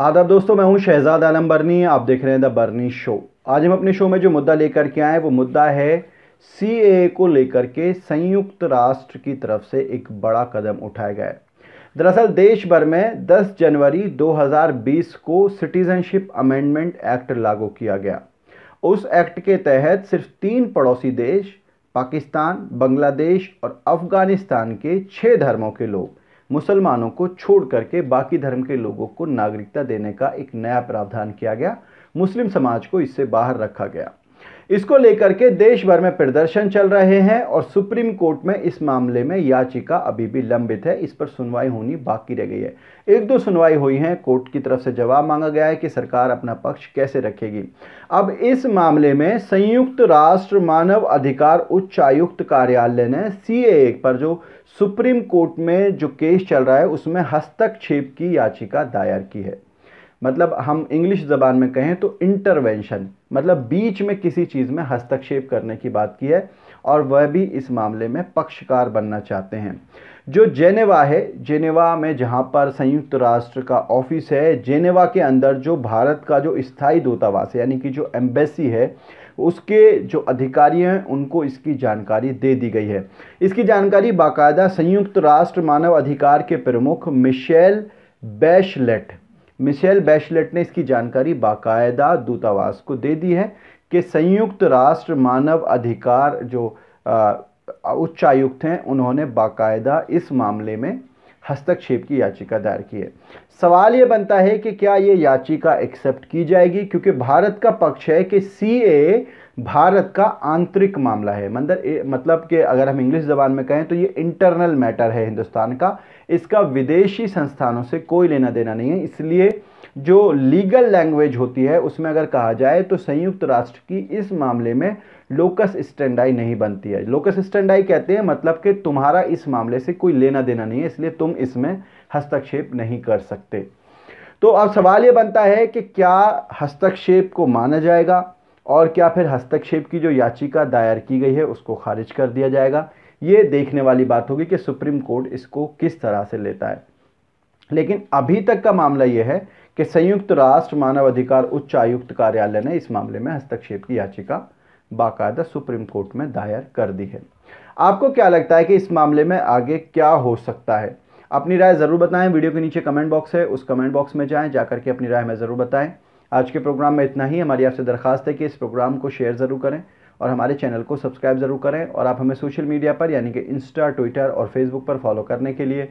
आदाब दोस्तों मैं हूं शहजाद आलम बर्नी आप देख रहे हैं द बर्नी शो आज हम अपने शो में जो मुद्दा लेकर के आए वो मुद्दा है सी को लेकर के संयुक्त राष्ट्र की तरफ से एक बड़ा कदम उठाया गया है दरअसल देश भर में 10 जनवरी 2020 को सिटीजनशिप अमेंडमेंट एक्ट लागू किया गया उस एक्ट के तहत सिर्फ तीन पड़ोसी देश पाकिस्तान बांग्लादेश और अफगानिस्तान के छः धर्मों के लोग मुसलमानों को छोड़ करके बाकी धर्म के लोगों को नागरिकता देने का एक नया प्रावधान किया गया मुस्लिम समाज को इससे बाहर रखा गया इसको लेकर के देश भर में प्रदर्शन चल रहे हैं और सुप्रीम कोर्ट में इस मामले में याचिका अभी भी लंबित है इस पर सुनवाई होनी बाकी रह गई है एक दो सुनवाई हुई है कोर्ट की तरफ से जवाब मांगा गया है कि सरकार अपना पक्ष कैसे रखेगी अब इस मामले में संयुक्त राष्ट्र मानव अधिकार उच्च आयुक्त कार्यालय ने सी पर जो सुप्रीम कोर्ट में जो केस चल रहा है उसमें हस्तक्षेप की याचिका दायर की है मतलब हम इंग्लिश ज़बान में कहें तो इंटरवेंशन मतलब बीच में किसी चीज़ में हस्तक्षेप करने की बात की है और वह भी इस मामले में पक्षकार बनना चाहते हैं जो जेनेवा है जेनेवा में जहाँ पर संयुक्त राष्ट्र का ऑफिस है जेनेवा के अंदर जो भारत का जो स्थायी दूतावास है यानी कि जो एम्बेसी है उसके जो अधिकारी हैं उनको इसकी जानकारी दे दी गई है इसकी जानकारी बाकायदा संयुक्त राष्ट्र मानव अधिकार के प्रमुख मिशेल बैशलेट मिशेल बैशलेट ने इसकी जानकारी बाकायदा दूतावास को दे दी है कि संयुक्त राष्ट्र मानव अधिकार जो उच्चायुक्त हैं उन्होंने बाकायदा इस मामले में हस्तक्षेप की याचिका दायर की है सवाल ये बनता है कि क्या ये याचिका एक्सेप्ट की जाएगी क्योंकि भारत का पक्ष है कि सी ए भारत का आंतरिक मामला है मंदर मतलब कि अगर हम इंग्लिश जबान में कहें तो ये इंटरनल मैटर है हिंदुस्तान का इसका विदेशी संस्थानों से कोई लेना देना नहीं है इसलिए जो लीगल लैंग्वेज होती है उसमें अगर कहा जाए तो संयुक्त राष्ट्र की इस मामले में लोकस स्टैंडाई नहीं बनती है लोकस स्टैंडाई कहते हैं मतलब कि तुम्हारा इस मामले से कोई लेना देना नहीं है इसलिए तुम इसमें हस्तक्षेप नहीं कर सकते तो अब सवाल ये बनता है कि क्या हस्तक्षेप को माना जाएगा और क्या फिर हस्तक्षेप की जो याचिका दायर की गई है उसको खारिज कर दिया जाएगा ये देखने वाली बात होगी कि सुप्रीम कोर्ट इसको किस तरह से लेता है लेकिन अभी तक का मामला ये है कि संयुक्त राष्ट्र मानवाधिकार उच्च आयुक्त कार्यालय ने इस मामले में हस्तक्षेप की याचिका बाकायदा सुप्रीम कोर्ट में दायर कर दी है आपको क्या लगता है कि इस मामले में आगे क्या हो सकता है अपनी राय ज़रूर बताएं वीडियो के नीचे कमेंट बॉक्स है उस कमेंट बॉक्स में जाएं जाकर के अपनी राय हमें ज़रूर बताएं आज के प्रोग्राम में इतना ही हमारी आपसे दरखास्त है कि इस प्रोग्राम को शेयर ज़रूर करें और हमारे चैनल को सब्सक्राइब ज़रूर करें और आप हमें सोशल मीडिया पर यानी कि इंस्टा ट्विटर और फेसबुक पर फॉलो करने के लिए